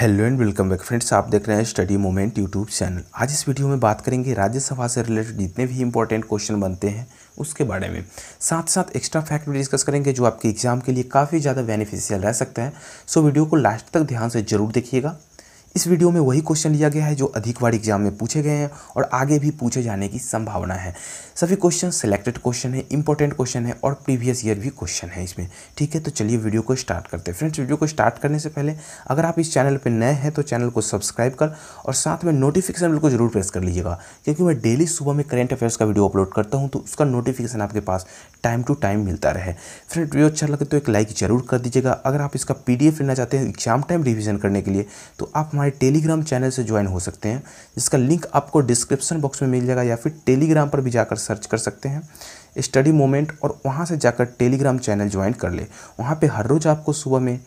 hello and welcome back friends आप देख रहे हैं स्टडी मोमेंट यूट्यूब चैनल आज इस वीडियो में बात करेंगे राज्यसभा से रिलेटेड जितने भी इंपॉर्टेंट क्वेश्चन बनते हैं उसके बारे में साथ साथ एक्स्ट्रा फैक्ट भी डिस्कस करेंगे जो आपके एग्जाम के लिए काफ़ी ज़्यादा बेनिफिशियल रह सकता है सो वीडियो को लास्ट तक ध्यान से जरूर देखिएगा इस वीडियो में वही क्वेश्चन लिया गया है जो अधिक बार एग्जाम में पूछे गए हैं और आगे भी पूछे जाने की संभावना है सभी क्वेश्चन सिलेक्टेड क्वेश्चन है इंपॉर्टेंट क्वेश्चन है और प्रीवियस ईयर भी क्वेश्चन है इसमें ठीक है तो चलिए वीडियो को स्टार्ट करते हैं फ्रेंड्स वीडियो को स्टार्ट करने से पहले अगर आप इस चैनल पर नए हैं तो चैनल को सब्सक्राइब कर और साथ में नोटिफिकेशन बिल्कुल जरूर प्रेस कर लीजिएगा क्योंकि मैं डेली सुबह में करेंट अफेयर्स का वीडियो अपलोड करता हूँ तो उसका नोटिफिकेशन आपके पास टाइम टू टाइम मिलता रहे फ्रेंड वीडियो अच्छा लगे तो एक लाइक जरूर कर दीजिएगा अगर आप इसका पी लेना चाहते हैं एग्जाम टाइम रिविजन करने के लिए तो आप हमारे टेलीग्राम चैनल से ज्वाइन हो सकते हैं जिसका लिंक आपको डिस्क्रिप्शन बॉक्स में मिल जाएगा या फिर टेलीग्राम पर भी जाकर सर्च कर सकते हैं स्टडी मोमेंट और वहाँ से जाकर टेलीग्राम चैनल ज्वाइन कर ले वहाँ पर हर रोज़ आपको सुबह में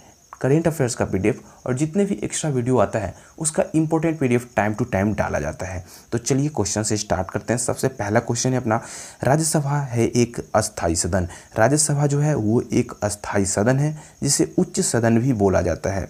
करेंट अफेयर्स का पीडीएफ और जितने भी एक्स्ट्रा वीडियो आता है उसका important PDF time to time डाला जाता है तो चलिए क्वेश्चन से स्टार्ट करते हैं सबसे पहला क्वेश्चन है अपना राज्यसभा है एक अस्थाई सदन राज्यसभा जो है वो एक अस्थाई सदन है जिसे उच्च सदन भी बोला जाता है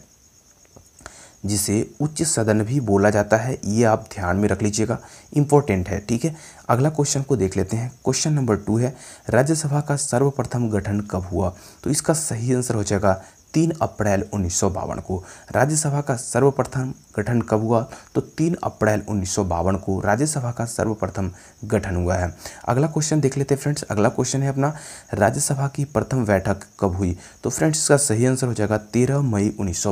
जिसे उच्च सदन भी बोला जाता है ये आप ध्यान में रख लीजिएगा इंपॉर्टेंट है ठीक है अगला क्वेश्चन को देख लेते हैं क्वेश्चन नंबर टू है राज्यसभा का सर्वप्रथम गठन कब हुआ तो इसका सही आंसर हो जाएगा तीन अप्रैल उन्नीस को राज्यसभा का सर्वप्रथम गठन कब हुआ तो तीन अप्रैल उन्नीस को राज्यसभा का सर्वप्रथम गठन हुआ है अगला क्वेश्चन देख लेते हैं फ्रेंड्स अगला क्वेश्चन है अपना राज्यसभा की प्रथम बैठक कब हुई तो फ्रेंड्स इसका सही आंसर हो जाएगा तेरह मई उन्नीस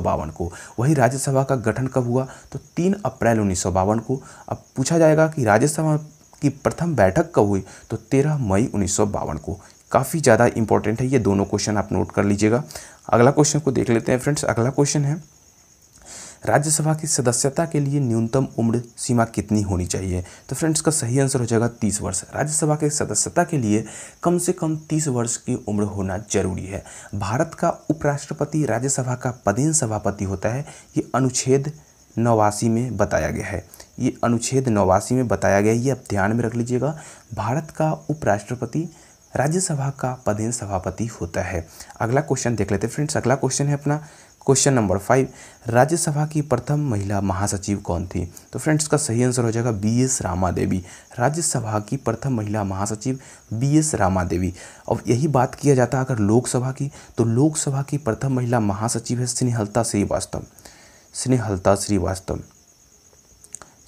को वही राज्यसभा का गठन कब हुआ तो तीन अप्रैल उन्नीस को अब पूछा जाएगा कि राज्यसभा की प्रथम बैठक कब हुई तो तेरह मई उन्नीस को काफ़ी ज़्यादा इंपॉर्टेंट है ये दोनों क्वेश्चन आप नोट कर लीजिएगा अगला क्वेश्चन को देख लेते हैं फ्रेंड्स अगला क्वेश्चन है राज्यसभा की सदस्यता के लिए न्यूनतम उम्र सीमा कितनी होनी चाहिए तो फ्रेंड्स का सही आंसर हो जाएगा तीस वर्ष राज्यसभा की सदस्यता के लिए कम से कम तीस वर्ष की उम्र होना जरूरी है भारत का उपराष्ट्रपति राज्यसभा का पदेन सभापति होता है ये अनुच्छेद नवासी में बताया गया है ये अनुच्छेद नवासी में बताया गया है ये आप ध्यान में रख लीजिएगा भारत का उपराष्ट्रपति राज्यसभा का पदेन सभापति होता है अगला क्वेश्चन देख लेते हैं फ्रेंड्स अगला क्वेश्चन है अपना क्वेश्चन नंबर फाइव राज्यसभा की प्रथम महिला महासचिव कौन थी तो फ्रेंड्स का सही आंसर हो जाएगा बी एस रामा देवी राज्यसभा की प्रथम महिला महासचिव बी एस रामा देवी और यही बात किया जाता है अगर लोकसभा की तो लोकसभा की प्रथम महिला महासचिव है स्नेहलता श्रीवास्तव स्नेहलता श्रीवास्तव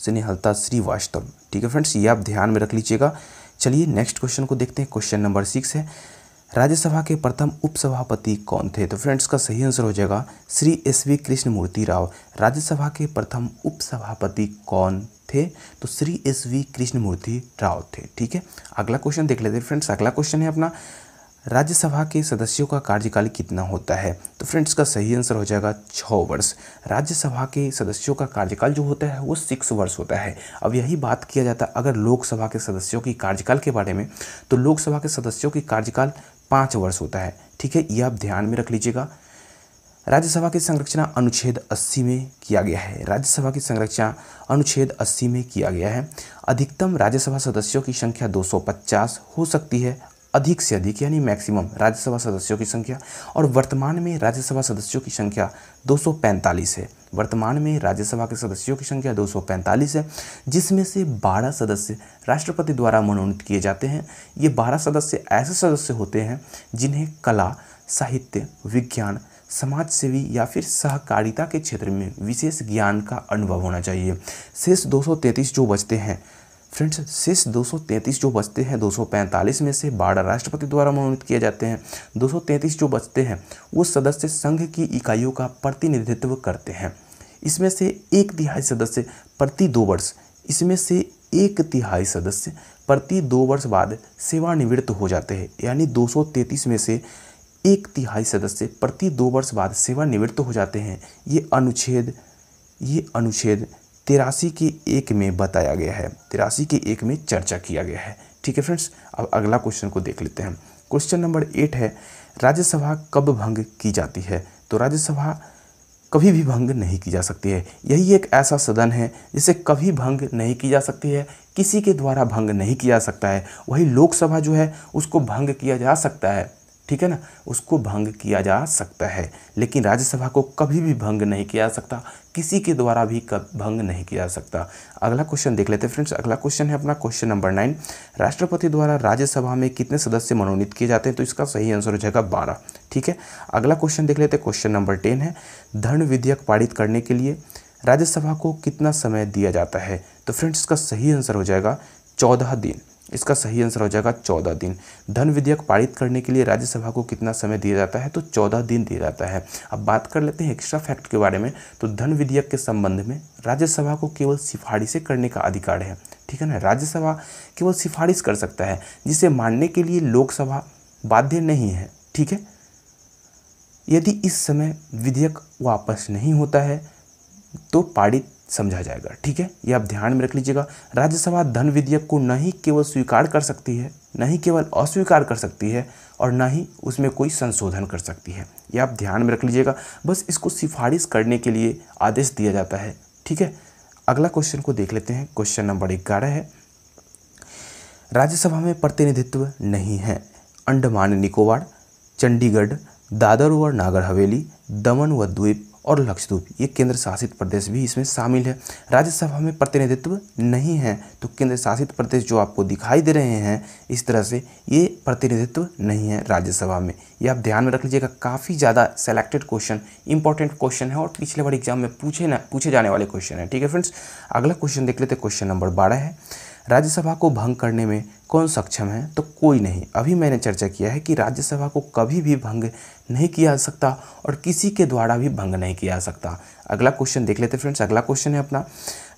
स्नेहलता श्रीवास्तव ठीक है फ्रेंड्स ये आप ध्यान में रख लीजिएगा चलिए नेक्स्ट क्वेश्चन को देखते हैं क्वेश्चन नंबर सिक्स है राज्यसभा के प्रथम उपसभापति कौन थे तो फ्रेंड्स का सही आंसर हो जाएगा श्री एस वी कृष्णमूर्ति राव राज्यसभा के प्रथम उपसभापति कौन थे तो श्री एस वी कृष्णमूर्ति राव थे ठीक है अगला क्वेश्चन देख लेते हैं फ्रेंड्स अगला क्वेश्चन है अपना राज्यसभा के सदस्यों का कार्यकाल कितना होता है तो फ्रेंड्स का सही आंसर हो जाएगा छः वर्ष राज्यसभा के सदस्यों का कार्यकाल जो होता है वो सिक्स वर्ष होता है अब यही बात किया जाता है अगर लोकसभा के सदस्यों की कार्यकाल के बारे में तो लोकसभा के सदस्यों की कार्यकाल पाँच वर्ष होता है ठीक है ये आप ध्यान में रख लीजिएगा राज्यसभा की संरचना अनुच्छेद 80 में किया गया है राज्यसभा की संरचना अनुच्छेद 80 में किया गया है अधिकतम राज्यसभा सदस्यों की संख्या 250 हो सकती है अधिक से अधिक यानी मैक्सिमम राज्यसभा सदस्यों की संख्या और वर्तमान में राज्यसभा सदस्यों की संख्या 245 है वर्तमान में राज्यसभा के सदस्यों की संख्या 245 है जिसमें से 12 सदस्य राष्ट्रपति द्वारा मनोनीत किए जाते हैं ये 12 सदस्य ऐसे सदस्य होते हैं जिन्हें कला साहित्य विज्ञान समाज सेवी या फिर सहकारिता के क्षेत्र में विशेष ज्ञान का अनुभव होना चाहिए शेष दो जो बचते हैं फ्रेंड्स शेष 233 जो बचते हैं 245 में से बारह राष्ट्रपति द्वारा मनोनीत किए जाते हैं 233 जो बचते हैं वो सदस्य संघ की इकाइयों का प्रतिनिधित्व करते हैं इसमें से एक तिहाई सदस्य प्रति दो वर्ष इसमें से एक तिहाई सदस्य प्रति दो वर्ष बाद सेवानिवृत्त हो जाते हैं यानी 233 में से एक तिहाई सदस्य प्रति दो वर्ष बाद सेवानिवृत्त हो जाते हैं ये अनुच्छेद ये अनुच्छेद तिरासी के एक में बताया गया है तिरासी के एक में चर्चा किया गया है ठीक है फ्रेंड्स अब अगला क्वेश्चन को देख लेते हैं क्वेश्चन नंबर एट है राज्यसभा कब भंग की जाती है तो राज्यसभा कभी भी भंग नहीं की जा सकती है यही एक ऐसा सदन है जिसे कभी भंग नहीं की जा सकती है किसी के द्वारा भंग नहीं किया जा सकता है वही लोकसभा जो है उसको भंग किया जा सकता है ठीक है ना उसको भंग किया जा सकता है लेकिन राज्यसभा को कभी भी भंग नहीं किया जा सकता किसी के द्वारा भी कब भंग नहीं किया जा सकता अगला क्वेश्चन देख लेते हैं फ्रेंड्स अगला क्वेश्चन है अपना क्वेश्चन नंबर नाइन राष्ट्रपति द्वारा राज्यसभा में कितने सदस्य मनोनीत किए जाते हैं तो इसका सही आंसर हो जाएगा बारह ठीक है अगला क्वेश्चन देख लेते हैं क्वेश्चन नंबर टेन है धन विधेयक पारित करने के लिए राज्यसभा को कितना समय दिया जाता है तो फ्रेंड्स इसका सही आंसर हो जाएगा चौदह दिन इसका सही आंसर हो जाएगा चौदह दिन धन विधेयक पारित करने के लिए राज्यसभा को कितना समय दिया जाता है तो चौदह दिन दिया जाता है अब बात कर लेते हैं एक्स्ट्रा फैक्ट के बारे में तो धन विधेयक के संबंध में राज्यसभा को केवल सिफारिशें करने का अधिकार है ठीक है ना राज्यसभा केवल सिफारिश कर सकता है जिसे मानने के लिए लोकसभा बाध्य नहीं है ठीक है यदि इस समय विधेयक वापस नहीं होता है तो पारित समझा जाएगा ठीक है ये आप ध्यान में रख लीजिएगा राज्यसभा धन विधेयक को न ही केवल स्वीकार कर सकती है न ही केवल अस्वीकार कर सकती है और न ही उसमें कोई संशोधन कर सकती है ये आप ध्यान में रख लीजिएगा बस इसको सिफारिश करने के लिए आदेश दिया जाता है ठीक है अगला क्वेश्चन को देख लेते हैं क्वेश्चन नंबर ग्यारह है राज्यसभा में प्रतिनिधित्व नहीं है अंडमान निकोबार चंडीगढ़ दादर व नागर हवेली दमन व द्वीप और लक्षद्वीप ये केंद्र शासित प्रदेश भी इसमें शामिल है राज्यसभा में प्रतिनिधित्व नहीं है तो केंद्र शासित प्रदेश जो आपको दिखाई दे रहे हैं इस तरह से ये प्रतिनिधित्व नहीं है राज्यसभा में ये आप ध्यान में रख लीजिएगा काफ़ी ज़्यादा सेलेक्टेड क्वेश्चन इंपॉर्टेंट क्वेश्चन है और पिछले बार एग्जाम में पूछे ना पूछे जाने वाले क्वेश्चन है ठीक है फ्रेंड्स अगला क्वेश्चन देख लेते क्वेश्चन नंबर बारह है राज्यसभा को भंग करने में कौन सक्षम है तो कोई नहीं अभी मैंने चर्चा किया है कि राज्यसभा को कभी भी भंग नहीं किया जा सकता और किसी के द्वारा भी भंग नहीं किया जा सकता अगला क्वेश्चन देख लेते फ्रेंड्स अगला क्वेश्चन है अपना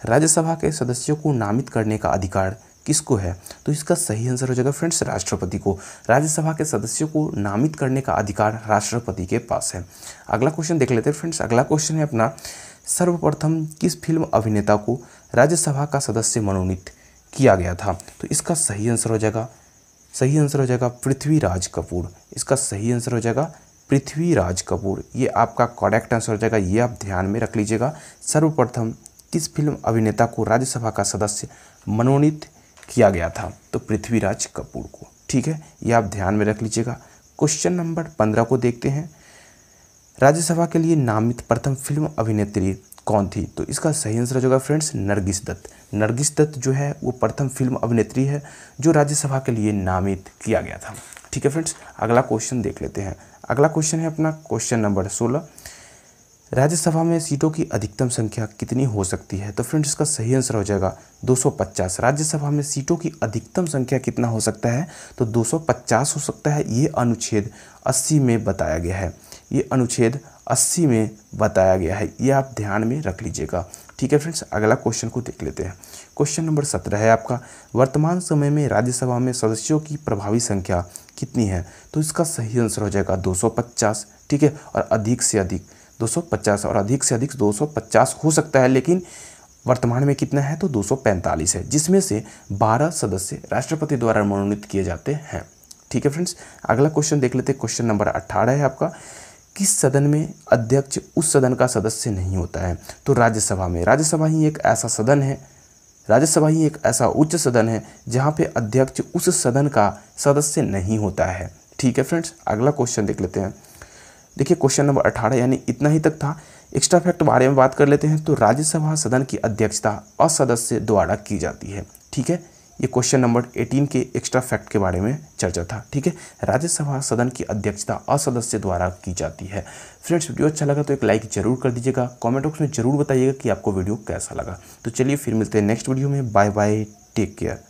राज्यसभा के सदस्यों को नामित करने का अधिकार किसको है तो इसका सही आंसर हो जाएगा फ्रेंड्स राष्ट्रपति को राज्यसभा के सदस्यों को नामित करने का अधिकार राष्ट्रपति के पास है अगला क्वेश्चन देख लेते हैं फ्रेंड्स अगला क्वेश्चन है अपना सर्वप्रथम किस फिल्म अभिनेता को राज्यसभा का सदस्य मनोनीत किया गया था तो इसका सही आंसर हो जाएगा सही आंसर हो जाएगा पृथ्वीराज कपूर इसका सही आंसर हो जाएगा पृथ्वीराज कपूर ये आपका करेक्ट आंसर हो जाएगा ये आप ध्यान में रख लीजिएगा सर्वप्रथम किस फिल्म अभिनेता को राज्यसभा का सदस्य मनोनीत किया गया था तो पृथ्वीराज कपूर को ठीक है ये आप ध्यान में रख लीजिएगा क्वेश्चन नंबर पंद्रह को देखते हैं राज्यसभा के लिए नामित प्रथम फिल्म अभिनेत्री कौन थी तो इसका सही आंसर हो जाएगा फ्रेंड्स नरगिस दत्त नरगिस दत्त जो है वो प्रथम फिल्म अभिनेत्री है जो राज्यसभा के लिए नामित किया गया था ठीक है फ्रेंड्स अगला क्वेश्चन देख लेते हैं अगला क्वेश्चन है अपना क्वेश्चन नंबर सोलह राज्यसभा में सीटों की अधिकतम संख्या कितनी हो सकती है तो फ्रेंड्स इसका सही आंसर हो जाएगा 250 राज्यसभा में सीटों की अधिकतम संख्या कितना हो सकता है तो 250 हो सकता है ये अनुच्छेद 80 में बताया गया है ये अनुच्छेद 80 में बताया गया है ये आप ध्यान में रख लीजिएगा ठीक है फ्रेंड्स अगला क्वेश्चन को देख लेते हैं क्वेश्चन नंबर सत्रह है आपका वर्तमान समय में राज्यसभा में सदस्यों की प्रभावी संख्या कितनी है तो इसका सही आंसर हो जाएगा 250 ठीक है और अधिक से अधिक 250 और अधिक से अधिक 250 हो सकता है लेकिन वर्तमान में कितना है तो 245 है जिसमें से 12 सदस्य राष्ट्रपति द्वारा मनोनीत किए जाते हैं ठीक है फ्रेंड्स अगला क्वेश्चन देख लेते हैं क्वेश्चन नंबर अट्ठारह है आपका किस सदन में अध्यक्ष उस सदन का सदस्य नहीं होता है तो राज्यसभा में राज्यसभा ही एक ऐसा सदन है राज्यसभा ही एक ऐसा उच्च सदन है जहाँ पे अध्यक्ष उस सदन का सदस्य नहीं होता है ठीक है फ्रेंड्स अगला क्वेश्चन देख लेते हैं देखिए क्वेश्चन नंबर अठारह यानी इतना ही तक था एक्स्ट्रा फैक्ट बारे में बात कर लेते हैं तो राज्यसभा सदन की अध्यक्षता असदस्य द्वारा की जाती है ठीक है ये क्वेश्चन नंबर 18 के एक्स्ट्रा फैक्ट के बारे में चर्चा था ठीक है राज्यसभा सदन की अध्यक्षता असदस्य द्वारा की जाती है फ्रेंड्स वीडियो अच्छा लगा तो एक लाइक जरूर कर दीजिएगा कमेंट बॉक्स में जरूर बताइएगा कि आपको वीडियो कैसा लगा तो चलिए फिर मिलते हैं नेक्स्ट वीडियो में बाय बाय टेक केयर